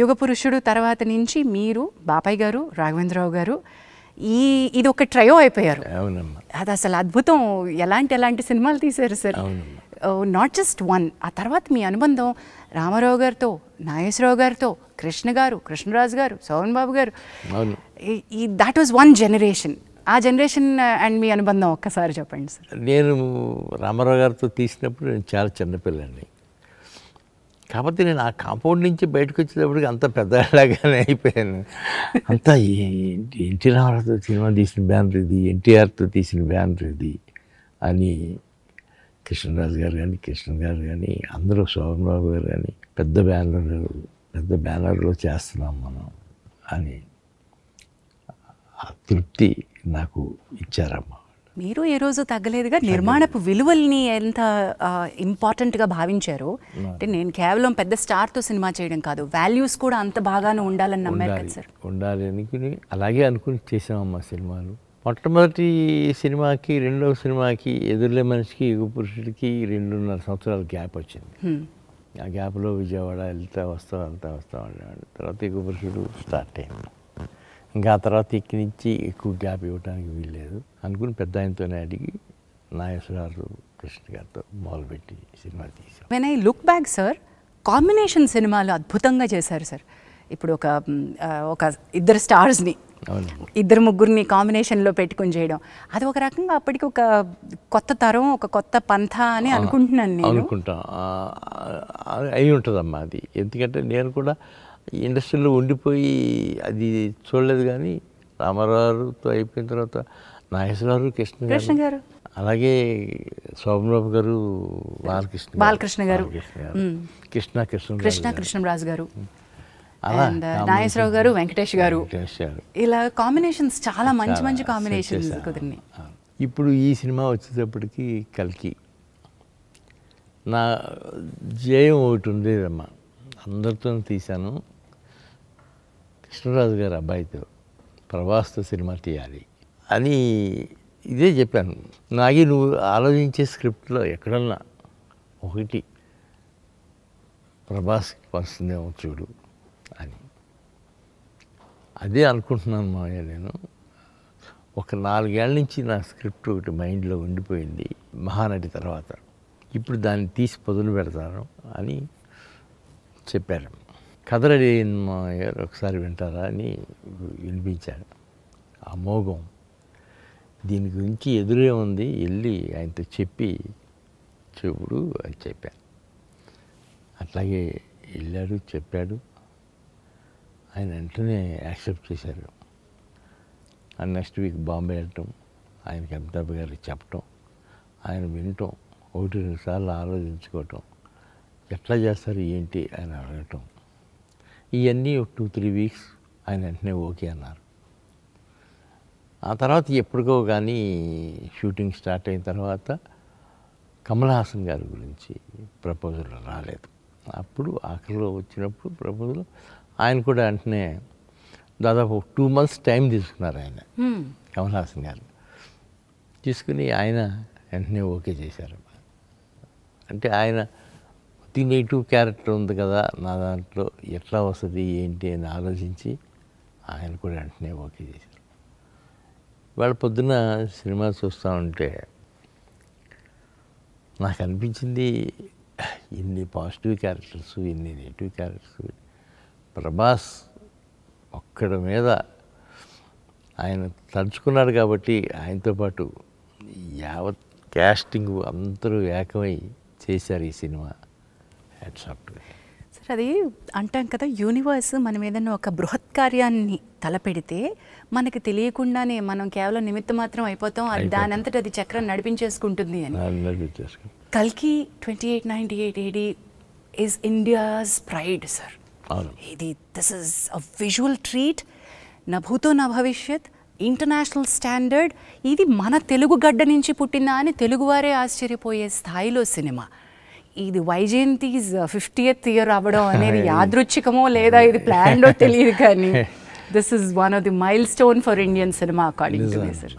యుగ పురుషుడు తర్వాత నుంచి మీరు బాపాయ్ గారు రాఘవేంద్రరావు గారు ఈ ఇది ఒక ట్రయో అయిపోయారు అది అసలు అద్భుతం ఎలాంటి ఎలాంటి సినిమాలు తీశారు సార్ నాట్ జస్ట్ వన్ ఆ తర్వాత మీ అనుబంధం రామారావు గారితో నాగేశ్వరరావు గారితో కృష్ణ గారు కృష్ణరాజు గారు శోభన్ బాబు గారు ఈ దాట్ వాజ్ వన్ జనరేషన్ ఆ జనరేషన్ అండ్ మీ అనుబంధం ఒక్కసారి చెప్పండి సార్ నేను రామారావు గారితో తీసినప్పుడు నేను చాలా చిన్నపిల్లండి కాబట్టి నేను ఆ కాంపౌండ్ నుంచి బయటకు వచ్చేటప్పటికి అంత పెద్దలాగానే అయిపోయాను అంతా ఎన్టీ రామారావుతో సినిమా తీసిన బ్యానర్ ఇది ఎన్టీఆర్తో తీసిన బ్యానర్ ఇది అని కృష్ణరాజు గారు కానీ కృష్ణ గారు కానీ అందరూ శోభనబాబు గారు కానీ పెద్ద బ్యానర్ పెద్ద బ్యానర్లో చేస్తున్నాం మనం అని ఆ తృప్తి నాకు ఇచ్చారమ్మా మీరు ఏ రోజు తగ్గలేదుగా నిర్మాణపు విలువల్ని ఎంత ఇంపార్టెంట్గా భావించారో అంటే నేను కేవలం పెద్ద స్టార్తో సినిమా చేయడం కాదు వాల్యూస్ కూడా అంత బాగానే ఉండాలని నమ్మారు కదా సార్ ఉండాలి అనుకుని అలాగే అనుకుని చేసామమ్మా సినిమాలు మొట్టమొదటి సినిమాకి రెండవ సినిమాకి ఎదురులే మనిషికి యుగ పురుషుడికి రెండున్నర సంవత్సరాల గ్యాప్ వచ్చింది ఆ గ్యాప్లో విజయవాడ వెళ్తా వస్తా వెళ్తా వస్తా ఉండేవాడు తర్వాత యుగ పురుషుడు స్టార్ట్ అయ్యింది ఇంకా ఆ తర్వాత ఇక్కడి నుంచి ఎక్కువ గ్యాప్ ఇవ్వడానికి వీల్లేదు అనుకుని పెద్ద ఆయనతోనే అడిగి నాగేశ్వరరావు కృష్ణ గారితో మొదలుపెట్టి సినిమా తీసాం when I look back sir combination సినిమాలు అద్భుతంగా చేశారు సార్ ఇప్పుడు ఒక ఒక ఇద్దరు స్టార్స్ని ఇద్దరు ముగ్గురిని కాంబినేషన్లో పెట్టుకుని చేయడం అది ఒక రకంగా అప్పటికి ఒక కొత్త తరం ఒక కొత్త పంథ అని అనుకుంటున్నాను నేను అనుకుంటా అయి ఉంటుందమ్మా అది ఎందుకంటే నేను కూడా ఇండస్ట్రీలో ఉండిపోయి అది చూడలేదు కానీ రామారావుతో అయిపోయిన తర్వాత నాగేశ్వరరావు గారు కృష్ణ కృష్ణ గారు అలాగే శోభనబాబు గారు బాలకృష్ణ బాలకృష్ణ గారు కృష్ణ కృష్ణ కృష్ణ కృష్ణరాజు గారు నాగేశ్వరరావు గారు వెంకటేష్ గారు ఇలా కాంబినేషన్స్ చాలా మంచి మంచి కాంబినేషన్స్ ఇప్పుడు ఈ సినిమా వచ్చేటప్పటికి కల్కి నా జయం ఒకటి ఉండేదమ్మా అందరితో తీశాను కృష్ణరాజు గారు అబ్బాయితో ప్రభాస్తో సినిమా తీయాలి అని ఇదే చెప్పాను నాగి నువ్వు ఆలోచించే స్క్రిప్ట్లో ఎక్కడన్నా ఒకటి ప్రభాస్ వస్తుందేమో చూడు అని అదే అనుకుంటున్నాను మావయ్య నేను ఒక నాలుగేళ్ల నుంచి నా స్క్రిప్ట్ ఒకటి మైండ్లో ఉండిపోయింది మహానటి తర్వాత ఇప్పుడు దాన్ని తీసి పొదులు పెడతాను అని చెప్పారు కదలడి ఒకసారి వింటారా అని వినిపించాడు మోగం దీని గురించి ఎదురే ఉంది వెళ్ళి ఆయనతో చెప్పి చెప్పుడు అని చెప్పాను అట్లాగే వెళ్ళాడు చెప్పాడు ఆయన వెంటనే యాక్సెప్ట్ చేశారు అండ్ నెక్స్ట్ వీక్ బాంబే వెళ్ళటం ఆయనకి అమితాబ్ గారు చెప్పటం ఆయన వినటం ఒకటి రెండు సార్లు ఆలోచించుకోవటం ఎట్లా చేస్తారు ఏంటి అని అడగటం ఇవన్నీ టూ త్రీ వీక్స్ ఆయన వెంటనే ఓకే అన్నారు ఆ తర్వాత ఎప్పటికో కానీ షూటింగ్ స్టార్ట్ అయిన తర్వాత కమల్ హాసన్ గారి గురించి ప్రపోజల్ రాలేదు అప్పుడు ఆఖరిలో వచ్చినప్పుడు ప్రపోజల్ ఆయన కూడా వెంటనే దాదాపు టూ మంత్స్ టైం తీసుకున్నారు ఆయన కమల్ హాసన్ గారు తీసుకుని ఆయన వెంటనే ఓకే చేశారు అంటే ఆయన యాంటీ నెగిటివ్ క్యారెక్టర్ ఉంది కదా నా దాంట్లో ఎట్లా వస్తుంది ఏంటి అని ఆలోచించి ఆయన కూడా వెంటనే ఓకే చేశారు వాళ్ళ పొద్దున సినిమా చూస్తూ ఉంటే నాకు అనిపించింది ఇన్ని పాజిటివ్ క్యారెక్టర్స్ ఇన్ని నెగిటివ్ క్యారెక్టర్స్ ప్రభాస్ ఒక్కడ మీద ఆయన తలుచుకున్నాడు కాబట్టి ఆయనతో పాటు యావత్ క్యాస్టింగ్ అందరూ ఏకమై చేశారు ఈ సినిమా సార్ అది అంటాం కదా యూనివర్స్ మనం ఏదైనా ఒక బృహత్ కార్యాన్ని తలపెడితే మనకి తెలియకుండానే మనం కేవలం నిమిత్తం మాత్రం అయిపోతాం అది దానంతటి అది చక్రం నడిపించేసుకుంటుంది అని కల్కి twenty eight ninety eight A D is India's pride sir ఇది this is a visual treat నా భూతో నా భవిష్యత్ ఇంటర్నేషనల్ స్టాండర్డ్ ఇది మన తెలుగు గడ్డ నుంచి పుట్టిందా అని తెలుగువారే ఆశ్చర్యపోయే స్థాయిలో సినిమా ఇది వైజయంతిస్ ఫిఫ్టీయత్ uh, ఇయర్ అవ్వడం అనేది యాదృచ్ఛికమో లేదా ఇది ప్లాన్డో తెలియదు కానీ this is one of the milestone for Indian cinema according to sir